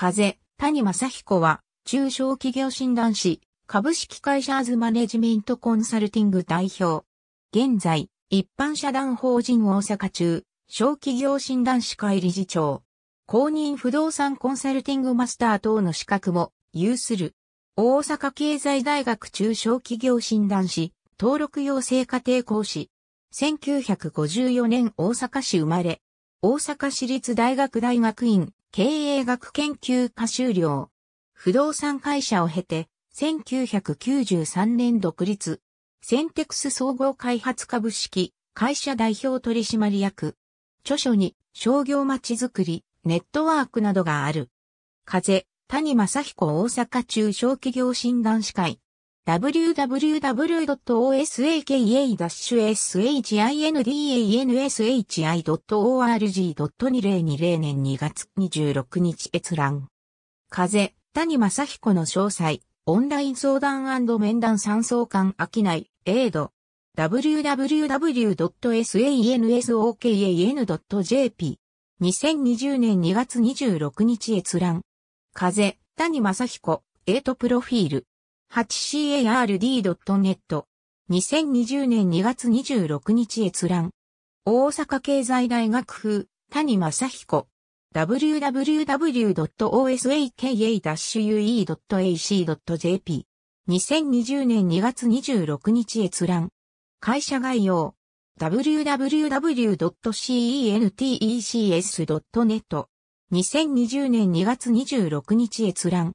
風、谷正彦は、中小企業診断士、株式会社アズマネジメントコンサルティング代表。現在、一般社団法人大阪中、小企業診断士会理事長。公認不動産コンサルティングマスター等の資格も有する。大阪経済大学中小企業診断士、登録養成家庭講師。1954年大阪市生まれ。大阪市立大学大学院経営学研究科修了。不動産会社を経て、1993年独立。センテクス総合開発株式会社代表取締役。著書に商業まちづくり、ネットワークなどがある。風、谷正彦大阪中小企業診断士会。www.osaka-shindanshi.org.2020 年2月26日閲覧。風、谷正彦の詳細、オンライン相談面談参相関秋い、エイド。w w w s a n s o k a n j p 2020年2月26日閲覧。風、谷正彦、エイトプロフィール。8card.net。2020年2月26日閲覧。大阪経済大学府、谷正彦。www.osaka-ue.ac.jp。2020年2月26日閲覧。会社概要。www.centecs.net。2020年2月26日閲覧。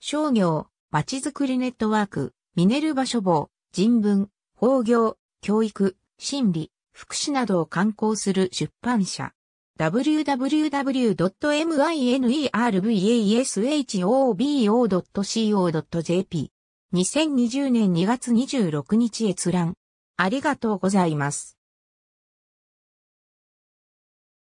商業。ちづくりネットワーク、ミネルバ処房、人文、法業、教育、心理、福祉などを刊行する出版社。www.minervashobo.co.jp 2020年2月26日閲覧。ありがとうございます。